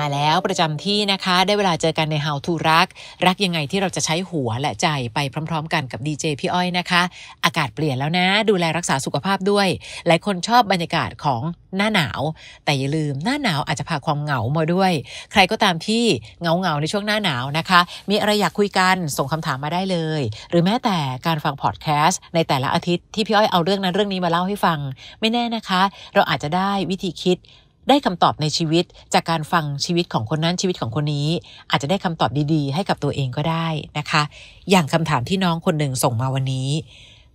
มาแล้วประจำที่นะคะได้เวลาเจอกันใน How to รัก รักยังไงที่เราจะใช้หัวและใจไปพร้อม ๆ กันกับดีเจพี่อ้อยนะคะ อากาศเปลี่ยนแล้วนะ ดูแลรักษาสุขภาพด้วยหลายคนชอบบรรยากาศของหน้าหนาว แต่อย่าลืมหน้าหนาวอาจจะพาความเหงามาด้วย ใครก็ตามที่เหงาเงาในช่วงหน้าหนาวนะคะ มีอะไรอยากคุยกันส่งคำถามมาได้เลยหรือแม้แต่การฟังพอดแคสต์ในแต่ละอาทิตย์ที่พี่อ้อยเอาเรื่องนั้นเรื่องนี้มาเล่าให้ฟังไม่แน่นะคะ เราอาจจะได้วิธีคิดได้คำตอบในชีวิตจากการฟังชีวิตของคนนั้นชีวิตของคนนี้อาจจะได้คำตอบดี ๆ ให้กับตัวเองก็ได้นะคะ อย่างคำถามที่น้องคนหนึ่งส่งมาวันนี้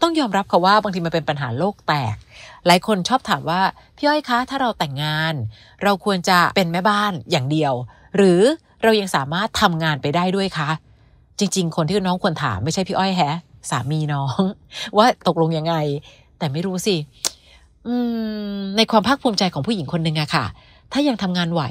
ต้องยอมรับค่ะว่าบางทีมันเป็นปัญหาโลกแตก หลายคนชอบถามว่าพี่อ้อยคะถ้าเราแต่งงาน เราควรจะเป็นแม่บ้านอย่างเดียว หรือเรายังสามารถทำงานไปได้ด้วยคะ จริง ๆ คนที่น้องควรถามไม่ใช่พี่อ้อยแฮะสามีน้อง ว่าตกลงยังไง แต่ไม่รู้สิอืมในความภาคภูมิใจของผู้หญิงคนหนึ่งอะค่ะ ถ้ายังทำงานไหว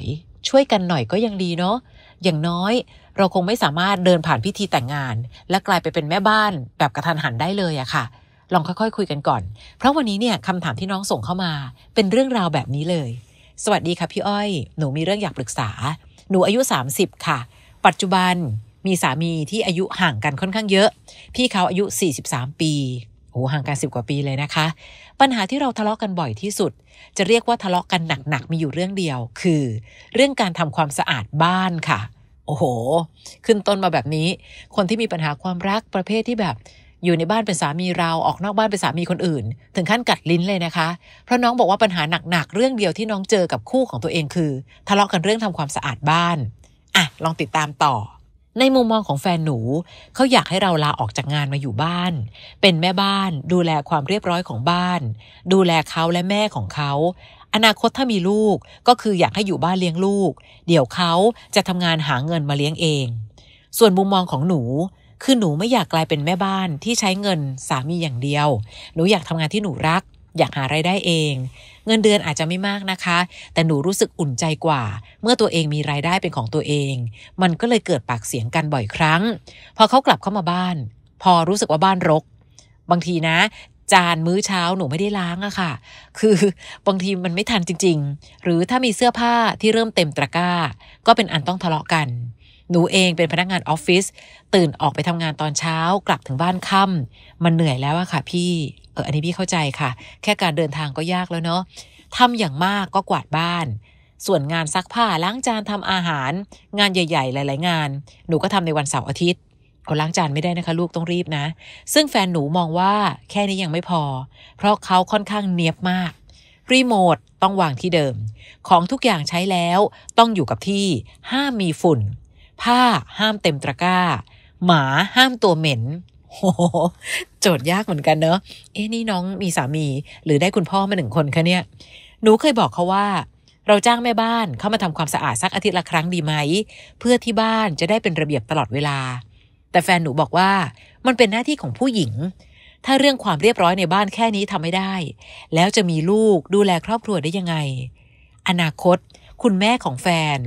ช่วยกันหน่อยก็ยังดีเนาะ อย่างน้อยเราคงไม่สามารถเดินผ่านพิธีแต่งงาน และกลายไปเป็นแม่บ้านแบบกระทันหันได้เลยอะค่ะ ลองค่อยๆคุยกันก่อน เพราะวันนี้เนี่ยคำถามที่น้องส่งเข้ามาเป็นเรื่องราวแบบนี้เลย สวัสดีค่ะพี่อ้อย หนูมีเรื่องอยากปรึกษา หนูอายุ 30 ค่ะ ปัจจุบันมีสามีที่อายุห่างกันค่อนข้างเยอะ พี่เขาอายุ 43 ปีโ้ห่างกันสิบกว่าปีเลยนะคะ ปัญหาที่เราทะเลาะกันบ่อยที่สุด จะเรียกว่าทะเลาะกันหนัก ๆ มีอยู่เรื่องเดียว คือ เรื่องการทำความสะอาดบ้านค่ะ โอ้โห ขึ้นต้นมาแบบนี้ คนที่มีปัญหาความรักประเภทที่แบบอยู่ในบ้านเป็นสามีเราออกนอกบ้าน เป็นสามีคนอื่น ถึงขั้นกัดลิ้นเลยนะคะ เพราะน้องบอกว่าปัญหาหนักๆเรื่องเดียวที่น้องเจอกับคู่ของตัวเองคือ ทะเลาะกันเรื่องทำความสะอาดบ้านอ่ะลองติดตามต่อในมุมมองของแฟนหนูเขาอยากให้เราลาออกจากงานมาอยู่บ้าน เป็นแม่บ้านดูแลความเรียบร้อยของบ้าน ดูแลเขาและแม่ของเขา อนาคตถ้ามีลูกก็คืออยากให้อยู่บ้านเลี้ยงลูก เดี๋ยวเขาจะทำงานหาเงินมาเลี้ยงเอง ส่วนมุมมองของหนูคือหนูไม่อยากกลายเป็นแม่บ้านที่ใช้เงินสามีอย่างเดียว หนูอยากทำงานที่หนูรักอยากหารายได้เอง เงินเดือนอาจจะไม่มากนะคะ แต่หนูรู้สึกอุ่นใจกว่า เมื่อตัวเองมีรายได้เป็นของตัวเอง มันก็เลยเกิดปากเสียงกันบ่อยครั้ง พอเขากลับเข้ามาบ้าน พอรู้สึกว่าบ้านรก บางทีนะ จานมื้อเช้าหนูไม่ได้ล้างอะค่ะ คือ บางทีมันไม่ทันจริงๆ หรือถ้ามีเสื้อผ้าที่เริ่มเต็มตะกร้า ก็เป็นอันต้องทะเลาะกันหนูเองเป็นพนักงานออฟฟิศ ตื่นออกไปทำงานตอนเช้า กลับถึงบ้านค่ำ มันเหนื่อยแล้วอะค่ะ พี่เอออันนี้พี่เข้าใจค่ะ แค่การเดินทางก็ยากแล้วเนาะทำอย่างมากก็กวาดบ้าน ส่วนงานซักผ้าล้างจานทำอาหาร งานใหญ่ๆ หลายๆ งาน หนูก็ทำในวัน เสาร์อาทิตย์เอล้างจานไม่ได้นะคะลูกต้องรีบนะ ซึ่งแฟนหนูมองว่าแค่นี้ยังไม่พอ เพราะเขาค่อนข้างเนียบมาก รีโมทต้องวางที่เดิม ของทุกอย่างใช้แล้ว ต้องอยู่กับที่ห้ามมีฝุ่นผ้าห้ามเต็มตะกร้า หมาห้ามตัวเหม็น โห โจทย์ยากเหมือนกันเนอะเอ๊ะนี่น้องมีสามี หรือได้คุณพ่อมาหนึ่งคนคะเนี่ย หนูเคยบอกเขาว่า เราจ้างแม่บ้านเข้ามาทำความสะอาดสักอาทิตย์ละครั้งดีไหม เพื่อที่บ้านจะได้เป็นระเบียบตลอดเวลา แต่แฟนหนูบอกว่า มันเป็นหน้าที่ของผู้หญิง ถ้าเรื่องความเรียบร้อยในบ้านแค่นี้ทำไม่ได้ แล้วจะมีลูกดูแลครอบครัวได้ยังไง อนาคต คุณแม่ของแฟน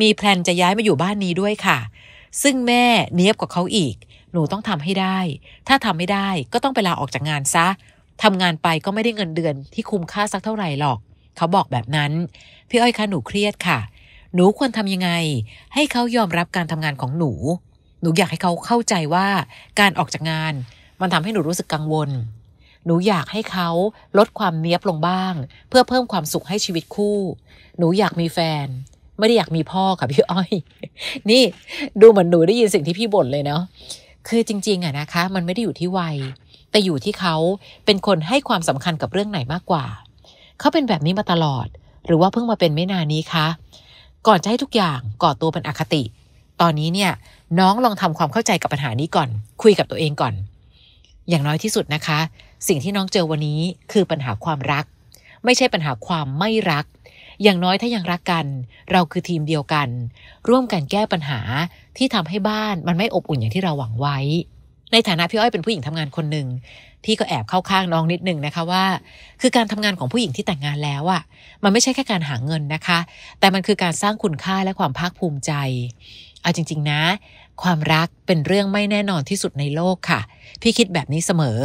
มีแพลนจะย้ายมาอยู่บ้านนี้ด้วยค่ะ ซึ่งแม่เนียบกว่าเขาอีก หนูต้องทำให้ได้ ถ้าทำไม่ได้ก็ต้องไปลาออกจากงานซะ ทำงานไปก็ไม่ได้เงินเดือนที่คุ้มค่าสักเท่าไหร่หรอก เขาบอกแบบนั้น พี่อ้อยคะหนูเครียดค่ะ หนูควรทำยังไงให้เขายอมรับการทำงานของหนู หนูอยากให้เขาเข้าใจว่า การออกจากงาน มันทำให้หนูรู้สึกกังวล หนูอยากให้เขาลดความเนี้ยบลงบ้าง เพื่อเพิ่มความสุขให้ชีวิตคู่ หนูอยากมีแฟนไม่ได้อยากมีพ่อค่ะพี่อ้อย นี่ ดูเหมือนหนูได้ยินสิ่งที่พี่บ่นเลยเนาะ คือจริงๆอะนะคะ มันไม่ได้อยู่ที่วัย แต่อยู่ที่เขาเป็นคนให้ความสำคัญกับเรื่องไหนมากกว่า เขาเป็นแบบนี้มาตลอด หรือว่าเพิ่งมาเป็นไม่นานนี้คะ ก่อนจะให้ทุกอย่างก่อตัวเป็นอคติ ตอนนี้เนี่ยน้องลองทำความเข้าใจกับปัญหานี้ก่อน คุยกับตัวเองก่อน อย่างน้อยที่สุดนะคะ สิ่งที่น้องเจอวันนี้คือปัญหาความรัก ไม่ใช่ปัญหาความไม่รักอย่างน้อยถ้ายังรักกัน เราคือทีมเดียวกัน ร่วมกันแก้ปัญหาที่ทำให้บ้านมันไม่อบอุ่นอย่างที่เราหวังไว้ ในฐานะพี่อ้อยเป็นผู้หญิงทำงานคนหนึ่งพี่ก็แอบเข้าข้างน้องนิดนึงนะคะว่า คือการทำงานของผู้หญิงที่แต่งงานแล้วอะ่ะมันไม่ใช่แค่การหาเงินนะคะ แต่มันคือการสร้างคุณค่าและความภาคภูมิใจเอาจริงๆนะ ความรักเป็นเรื่องไม่แน่นอนที่สุดในโลกค่ะ พี่คิดแบบนี้เสมอ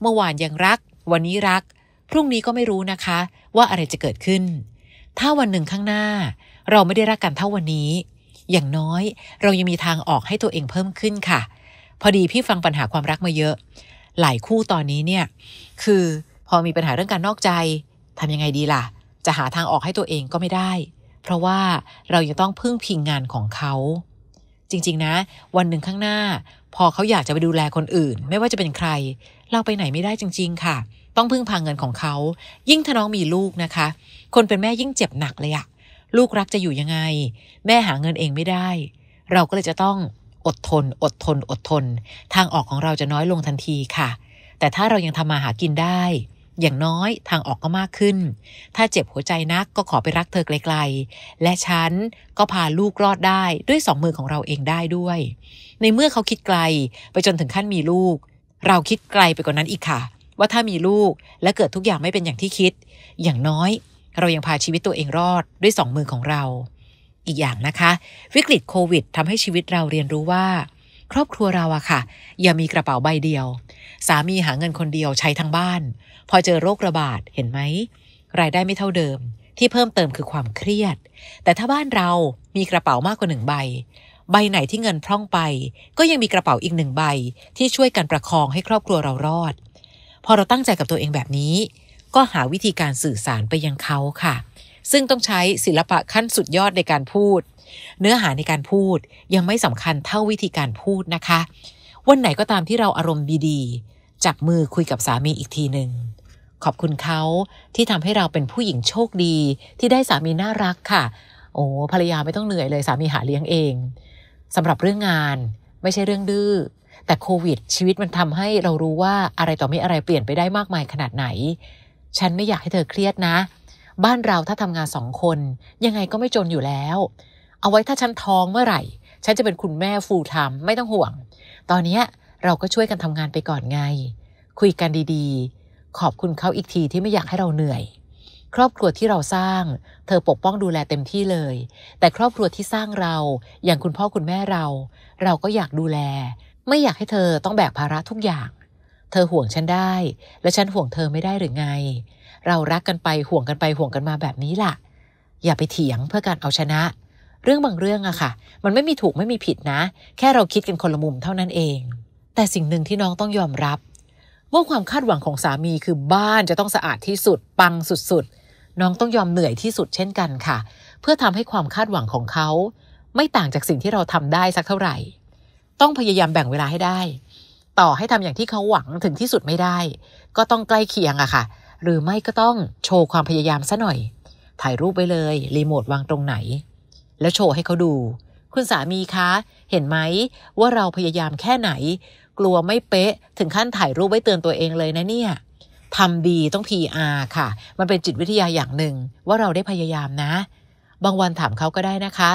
เมื่อวานยังรัก วันนี้รักพรุ่งนี้ก็ไม่รู้นะคะว่าอะไรจะเกิดขึ้นถ้าวันหนึ่งข้างหน้าเราไม่ได้รักกันเท่าวันนี้ อย่างน้อยเรายังมีทางออกให้ตัวเองเพิ่มขึ้นค่ะ พอดีพี่ฟังปัญหาความรักมาเยอะ หลายคู่ตอนนี้เนี่ยคือพอมีปัญหาเรื่องการนอกใจ ทำยังไงดีล่ะ จะหาทางออกให้ตัวเองก็ไม่ได้ เพราะว่าเรายังต้องพึ่งพิงงานของเขา จริงๆนะ วันหนึ่งข้างหน้า พอเขาอยากจะไปดูแลคนอื่น ไม่ว่าจะเป็นใคร เราไปไหนไม่ได้จริง ๆค่ะต้องพึ่งพาเงินของเขา ยิ่งถ้าน้องมีลูกนะคะ คนเป็นแม่ยิ่งเจ็บหนักเลยอะลูกรักจะอยู่ยังไง แม่หาเงินเองไม่ได้ เราก็เลยจะต้องอดทน อดทน อดทน ทางออกของเราจะน้อยลงทันทีค่ะ แต่ถ้าเรายังทำมาหากินได้ อย่างน้อยทางออกก็มากขึ้น ถ้าเจ็บหัวใจนักก็ขอไปรักเธอไกล ๆ และฉันก็พาลูกรอดได้ด้วยสองมือของเราเองได้ด้วย ในเมื่อเขาคิดไกลไปจนถึงขั้นมีลูก เราคิดไกลไปกว่านนั้นอีกค่ะว่าถ้ามีลูกและเกิดทุกอย่างไม่เป็นอย่างที่คิด อย่างน้อย เรายังพาชีวิตตัวเองรอดด้วยสองมือของเรา อีกอย่างนะคะวิกฤตโควิดทำให้ชีวิตเราเรียนรู้ว่า ครอบครัวเราอะค่ะ อย่ามีกระเป๋าใบเดียว สามีหาเงินคนเดียวใช้ทั้งบ้าน พอเจอโรคระบาด เห็นไหม รายได้ไม่เท่าเดิม ที่เพิ่มเติมคือความเครียด แต่ถ้าบ้านเรามีกระเป๋ามากกว่าหนึ่งใบ ใบไหนที่เงินพร่องไป ก็ยังมีกระเป๋าอีกหนึ่งใบ ที่ช่วยกันประคองให้ครอบครัวเรารอดพอเราตั้งใจกับตัวเองแบบนี้ ก็หาวิธีการสื่อสารไปยังเขาค่ะ ซึ่งต้องใช้ศิลปะขั้นสุดยอดในการพูด เนื้อหาในการพูดยังไม่สำคัญเท่าวิธีการพูดนะคะ วันไหนก็ตามที่เราอารมณ์ดีๆจับมือคุยกับสามีอีกทีหนึ่งขอบคุณเขาที่ทำให้เราเป็นผู้หญิงโชคดีที่ได้สามีน่ารักค่ะ โอ้ภรรยาไม่ต้องเหนื่อยเลยสามีหาเลี้ยงเองสำหรับเรื่องงานไม่ใช่เรื่องดื้อแต่โควิด ชีวิตมันทำให้เรารู้ว่าอะไรต่อม่อะไรเปลี่ยนไปได้มากมายขนาดไหน ฉันไม่อยากให้เธอเครียดนะ บ้านเราถ้าทำงานสองคน ยังไงก็ไม่จนอยู่แล้ว เอาไว้ถ้าฉันท้องเมื่อไหร่ ฉันจะเป็นคุณแม่ฟูลไทม์ไม่ต้องห่วง ตอนนี้เราก็ช่วยกันทำงานไปก่อนไง คุยกันดีๆ ขอบคุณเขาอีกทีที่ไม่อยากให้เราเหนื่อย ครอบครัวที่เราสร้าง เธอปกป้องดูแลเต็มที่เลย แต่ครอบครัวที่สร้างเรา อย่างคุณพ่อคุณแม่เรา เราก็อยากดูแลไม่อยากให้เธอต้องแบกภาระทุกอย่าง เธอห่วงฉันได้ และฉันห่วงเธอไม่ได้หรือไง เรารักกันไปห่วงกันไปห่วงกันมาแบบนี้ล่ะ อย่าไปเถียงเพื่อการเอาชนะ เรื่องบางเรื่องอะค่ะ มันไม่มีถูกไม่มีผิดนะ แค่เราคิดกันคนละมุมเท่านั้นเอง แต่สิ่งหนึ่งที่น้องต้องยอมรับ ว่อความคาดหวังของสามีคือบ้านจะต้องสะอาดที่สุด ปังสุดๆ น้องต้องยอมเหนื่อยที่สุดเช่นกันค่ะ เพื่อทำให้ความคาดหวังของเขา ไม่ต่างจากสิ่งที่เราทำได้สักเท่าไหร่ต้องพยายามแบ่งเวลาให้ได้ ต่อให้ทำอย่างที่เขาหวังถึงที่สุดไม่ได้ ก็ต้องใกล้เคียงอะค่ะ หรือไม่ก็ต้องโชว์ความพยายามซะหน่อย ถ่ายรูปไปเลย รีโมทวางตรงไหน แล้วโชว์ให้เขาดู คุณสามีคะ เห็นไหมว่าเราพยายามแค่ไหน กลัวไม่เป๊ะถึงขั้นถ่ายรูปไว้เตือนตัวเองเลยนะเนี่ย ทำดีต้อง PR ค่ะ มันเป็นจิตวิทยาอย่างหนึ่งว่าเราได้พยายามนะ บางวันถามเขาก็ได้นะคะ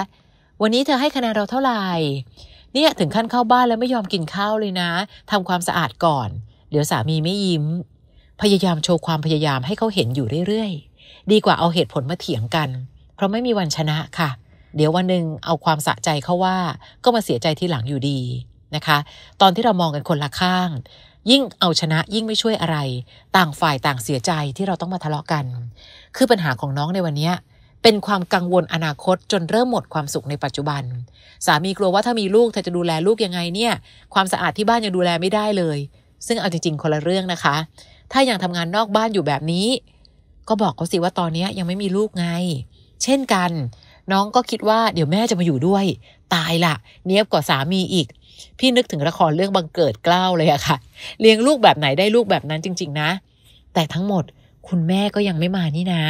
วันนี้เธอให้คะแนนเราเท่าไหร่เนี่ยถึงขั้นเข้าบ้านแล้วไม่ยอมกินข้าวเลยนะ ทำความสะอาดก่อน เดี๋ยวสามีไม่ยิ้ม พยายามโชว์ความพยายามให้เขาเห็นอยู่เรื่อยๆ ดีกว่าเอาเหตุผลมาเถียงกัน เพราะไม่มีวันชนะค่ะ เดี๋ยววันหนึ่งเอาความสะใจเขาว่า ก็มาเสียใจที่หลังอยู่ดีนะคะ ตอนที่เรามองกันคนละข้าง ยิ่งเอาชนะยิ่งไม่ช่วยอะไร ต่างฝ่ายต่างเสียใจที่เราต้องมาทะเลาะกัน คือปัญหาของน้องในวันนี้เป็นความกังวลอนาคตจนเริ่มหมดความสุขในปัจจุบัน สามีกลัวว่าถ้ามีลูกเธอจะดูแลลูกยังไงเนี่ยความสะอาดที่บ้านยังดูแลไม่ได้เลย ซึ่งเอาจริงๆคนละเรื่องนะคะ ถ้ายังทำงานนอกบ้านอยู่แบบนี้ ก็บอกเขาสิว่าตอนนี้ยังไม่มีลูกไง เช่นกัน น้องก็คิดว่าเดี๋ยวแม่จะมาอยู่ด้วย ตายละเนี้ยบกว่าสามีอีก พี่นึกถึงละครเรื่องบังเกิดกล้าวเลยอะค่ะเลี้ยงลูกแบบไหนได้ลูกแบบนั้นจริง ๆ นะ แต่ทั้งหมดคุณแม่ก็ยังไม่มานี่นา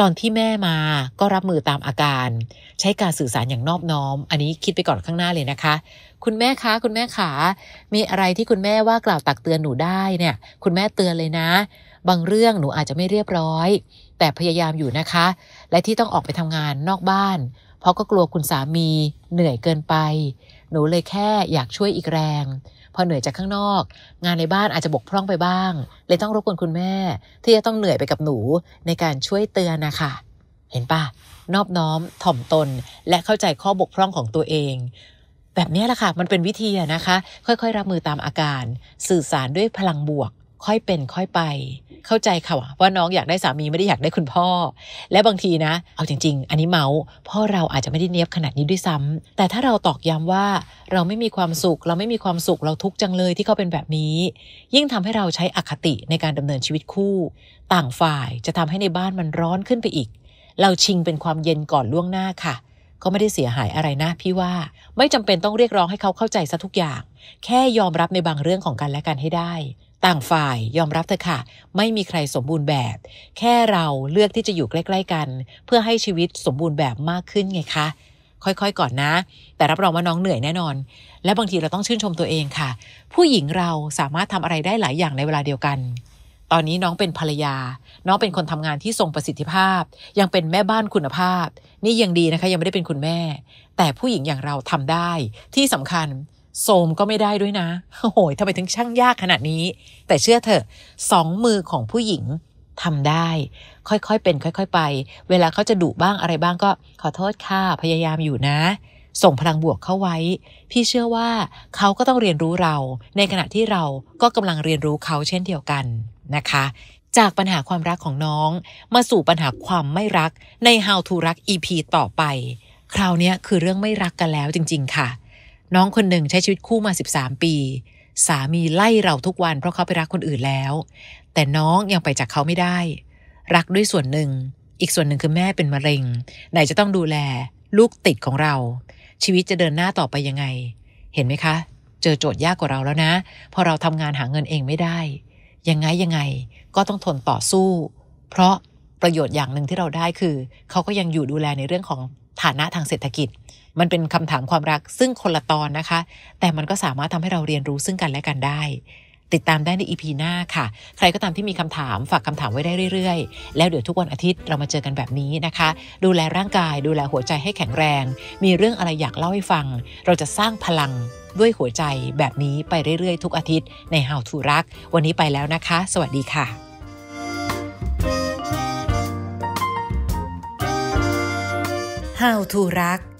ตอนที่แม่มาก็รับมือตามอาการ ใช้การสื่อสารอย่างนอบน้อม อันนี้คิดไปก่อนข้างหน้าเลยนะคะ คุณแม่คะ คุณแม่ขามีอะไรที่คุณแม่ว่ากล่าวตักเตือนหนูได้เนี่ยคุณแม่เตือนเลยนะ บางเรื่องหนูอาจจะไม่เรียบร้อย แต่พยายามอยู่นะคะ และที่ต้องออกไปทำงานนอกบ้าน เพราะก็กลัวคุณสามีเหนื่อยเกินไป หนูเลยแค่อยากช่วยอีกแรงพอเหนื่อยจากข้างนอก งานในบ้านอาจจะบกพร่องไปบ้าง เลยต้องรบกวนคุณแม่ ที่จะต้องเหนื่อยไปกับหนูในการช่วยเตือนนะคะเห็นปะนอบน้อม ถ่อมตน และเข้าใจข้อบกพร่องของตัวเอง แบบนี้แหละค่ะ มันเป็นวิธีนะคะ ค่อยๆ รับมือตามอาการ สื่อสารด้วยพลังบวกค่อยเป็นค่อยไป เข้าใจค่ะว่าน้องอยากได้สามีไม่ได้อยากได้คุณพ่อ และบางทีนะ เอาจริง ๆ อันนี้เมาส์ พ่อเราอาจจะไม่ได้เนี้ยบขนาดนี้ด้วยซ้ำ แต่ถ้าเราตอกย้ำว่าเราไม่มีความสุข เราไม่มีความสุข เราทุกข์จังเลยที่เขาเป็นแบบนี้ ยิ่งทำให้เราใช้อคติในการดำเนินชีวิตคู่ ต่างฝ่ายจะทำให้ในบ้านมันร้อนขึ้นไปอีก เราชิงเป็นความเย็นก่อนล่วงหน้าค่ะ ก็ไม่ได้เสียหายอะไรนะพี่ว่า ไม่จำเป็นต้องเรียกร้องให้เขาเข้าใจซะทุกอย่าง แค่ยอมรับในบางเรื่องของกันและกันให้ได้ต่างฝ่ายยอมรับเถอะค่ะ ไม่มีใครสมบูรณ์แบบ แค่เราเลือกที่จะอยู่ใกล้ๆกัน เพื่อให้ชีวิตสมบูรณ์แบบมากขึ้นไงคะ ค่อยๆ ก่อนนะ แต่รับรองว่าน้องเหนื่อยแน่นอน และบางทีเราต้องชื่นชมตัวเองค่ะ ผู้หญิงเราสามารถทำอะไรได้หลายอย่างในเวลาเดียวกัน ตอนนี้น้องเป็นภรรยา น้องเป็นคนทำงานที่ทรงประสิทธิภาพยังเป็นแม่บ้านคุณภาพ นี่ยังดีนะคะยังไม่ได้เป็นคุณแม่ แต่ผู้หญิงอย่างเราทำได้ที่สำคัญโสมก็ไม่ได้ด้วยนะโอ้โหทำไมถึงช่างยากขนาดนี้ แต่เชื่อเถอะสองมือของผู้หญิงทำได้ ค่อยๆเป็น ค่อยๆ ไป เวลาเขาจะดุบ้างอะไรบ้างก็ ขอโทษค่ะ พยายามอยู่นะ ส่งพลังบวกเข้าไว้ พี่เชื่อว่าเขาก็ต้องเรียนรู้เรา ในขณะที่เราก็กำลังเรียนรู้เขาเช่นเดียวกันนะคะ จากปัญหาความรักของน้อง มาสู่ปัญหาความไม่รักใน How to รัก EP ต่อไป คราวนี้คือเรื่องไม่รักกันแล้วจริง ๆ ค่ะน้องคนหนึ่งใช้ชีวิตคู่มา 13 ปี สามีไล่เราทุกวันเพราะเขาไปรักคนอื่นแล้ว แต่น้องยังไปจากเขาไม่ได้ รักด้วยส่วนหนึ่ง อีกส่วนหนึ่งคือแม่เป็นมะเร็งไหนจะต้องดูแล ลูกติดของเรา ชีวิตจะเดินหน้าต่อไปยังไง เห็นไหมคะ เจอโจทย์ยากกว่าเราแล้วนะ พอเราทำงานหาเงินเองไม่ได้ยังไงยังไงก็ต้องทนต่อสู้ เพราะประโยชน์อย่างหนึ่งที่เราได้คือ เขาก็ยังอยู่ดูแลในเรื่องของฐานะทางเศรษฐกิจมันเป็นคำถามความรักซึ่งคนละตอนนะคะ แต่มันก็สามารถทำให้เราเรียนรู้ซึ่งกันและกันได้ ติดตามได้ในอีพีหน้าค่ะ ใครก็ตามที่มีคำถามฝากคำถาม ไว้ได้เรื่อยๆ แล้วเดี๋ยวทุกวันอาทิตย์เรามาเจอกันแบบนี้นะคะ ดูแลร่างกาย ดูแลหัวใจให้แข็งแรง มีเรื่องอะไรอยากเล่าให้ฟัง เราจะสร้างพลังด้วยหัวใจแบบนี้ไปเรื่อยๆ ทุกอาทิตย์ ใน How to รักวันนี้ไปแล้วนะคะ สวัสดีค่ะ How to รัก